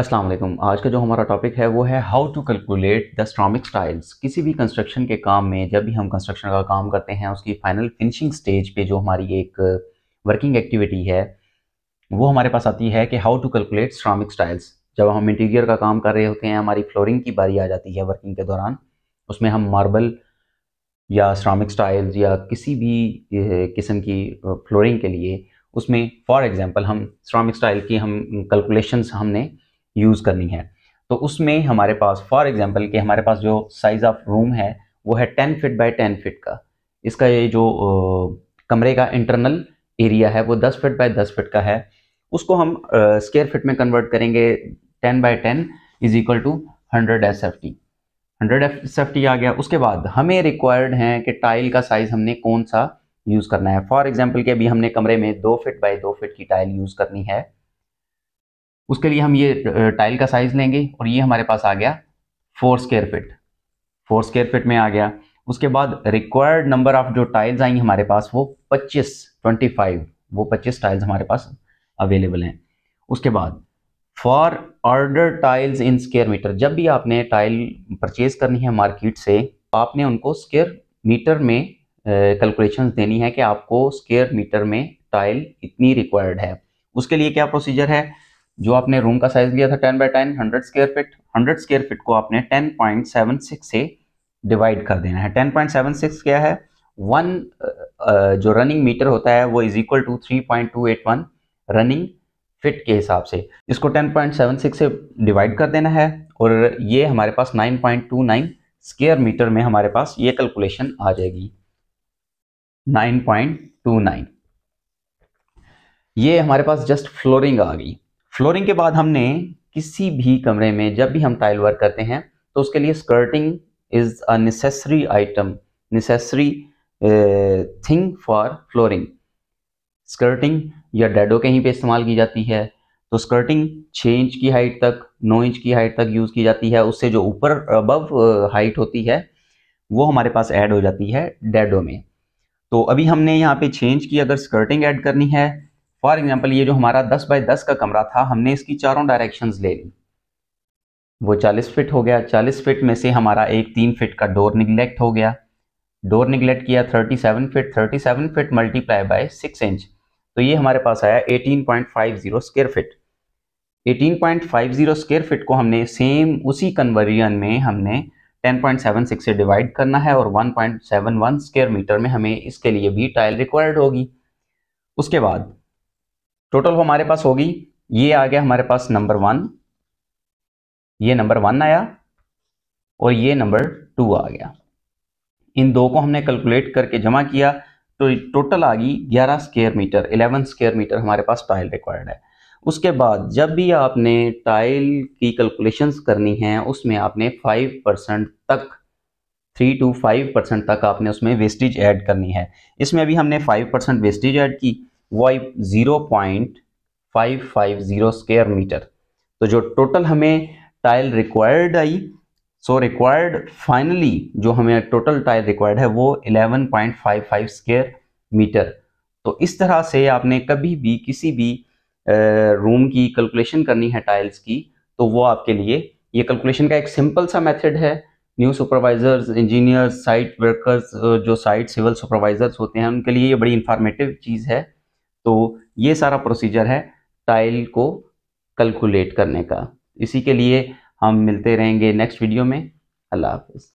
अस्सलाम वालेकुम आज का जो हमारा टॉपिक है वो है how to calculate the ceramic tiles किसी भी कंस्ट्रक्शन के काम में जब भी हम कंस्ट्रक्शन का काम करते हैं उसकी फाइनल फिनिशिंग स्टेज पे जो हमारी एक वर्किंग एक्टिविटी है वो हमारे पास आती है कि how to calculate ceramic tiles जब हम इंटीरियर का काम कर रहे होते हैं हमारी फ्लोरिंग की बारी आ जाती है वर्किंग के दौरान उसमें हम मार्बल या स्ट्रामिक स्टाइल्स या किसी भी किस्म की फ्लोरिंग के लिए उसमें फॉर एग्ज़ाम्पल हम स्ट्रामिक स्टाइल की हम कैलकुलेशंस हमने यूज़ करनी है तो उसमें हमारे पास फॉर एग्जाम्पल कि हमारे पास जो साइज़ ऑफ रूम है वो है ten feet by ten feet का इसका ये जो कमरे का इंटरनल एरिया है वो दस फिट बाई दस फिट का है उसको हम स्केयर फिट में कन्वर्ट करेंगे ten by ten is equal to hundred S F T hundred S F T आ गया उसके बाद हमें रिक्वायर्ड है कि टाइल का साइज़ हमने कौन सा यूज़ करना है फॉर एग्जाम्पल कि अभी हमने कमरे में दो फिट बाई दो फिट की टाइल यूज़ करनी है उसके लिए हम ये टाइल का साइज लेंगे और ये हमारे पास आ गया four square feet four square feet में आ गया उसके बाद रिक्वायर्ड नंबर ऑफ जो टाइल्स आएंगे हमारे पास वो 25 25 वो 25 टाइल्स हमारे पास अवेलेबल हैं उसके बाद for order tiles in square meter जब भी आपने टाइल परचेज करनी है मार्केट से आपने उनको स्केयर मीटर में कैलकुलेशंस देनी है कि आपको स्केयर मीटर में टाइल इतनी रिक्वायर्ड है उसके लिए क्या प्रोसीजर है जो आपने रूम का साइज लिया था ten by ten hundred square feet hundred square feet को आपने टेन पॉइंट सेवन सिक्स से डिवाइड कर देना है टेन पॉइंट सेवन सिक्स क्या है वन जो रनिंग मीटर होता है वो is equal to three point two eight one running feet के हिसाब से इसको 10.76 से डिवाइड कर देना है और ये हमारे पास 9.29 स्क्र मीटर में हमारे पास ये कैलकुलेशन आ जाएगी 9.29 ये हमारे पास जस्ट फ्लोरिंग आ गई फ्लोरिंग के बाद हमने किसी भी कमरे में जब भी हम टाइल वर्क करते हैं तो उसके लिए skirting is a necessary item necessary thing for flooring skirting या डेडो कहीं पे इस्तेमाल की जाती है तो स्कर्टिंग छः इंच की हाइट तक नौ इंच की हाइट तक यूज़ की जाती है उससे जो ऊपर अबव हाइट होती है वो हमारे पास ऐड हो जाती है डेडो में तो अभी हमने यहाँ पे छः इंच की अगर स्कर्टिंग ऐड करनी है फॉर एग्जाम्पल ये जो हमारा दस बाय दस का कमरा था हमने इसकी चारों डायरेक्शन ले ली वो चालीस फिट हो गया चालीस फिट में से हमारा एक तीन फिट का डोर निगलेक्ट हो गया डोर निगलेक्ट किया thirty seven feet thirty seven feet multiply by six inch तो ये हमारे पास आया eighteen point five zero square feet eighteen point five zero square feet को हमने सेम उसी कन्वर्जन में हमने टेन पॉइंट सेवन सिक्स से डिवाइड करना है और one point seven one square meter में हमें इसके लिए भी टाइल रिक्वायर्ड होगी उसके बाद टोटल हमारे पास होगी ये आ गया हमारे पास नंबर वन ये नंबर वन आया और ये नंबर टू आ गया इन दो को हमने कैलकुलेट करके जमा किया तो टोटल आ गई 11 स्क्वायर मीटर 11 स्क्वायर मीटर हमारे पास टाइल रिक्वायर्ड है उसके बाद जब भी आपने टाइल की कैलकुलेशंस करनी है उसमें आपने 5 परसेंट तक 3 टू 5 परसेंट तक आपने उसमें वेस्टेज ऐड करनी है इसमें अभी हमने 5 परसेंट वेस्टेज ऐड की वाई zero point five five zero square meter तो जो टोटल हमें टाइल रिक्वायर्ड आई सो रिक्वायर्ड फाइनली जो हमें टोटल टाइल रिक्वायर्ड है वो point five five square meter तो इस तरह से आपने कभी भी किसी भी रूम की कैलकुलेशन करनी है टाइल्स की तो वो आपके लिए ये कैलकुलेशन का एक सिंपल सा मेथड है new supervisors engineers site workers जो साइट सिविल सुपरवाइजर्स होते हैं उनके लिए ये बड़ी इंफॉर्मेटिव चीज़ है तो ये सारा प्रोसीजर है टाइल को कैलकुलेट करने का इसी के लिए हम मिलते रहेंगे नेक्स्ट वीडियो में अल्लाह हाफिज़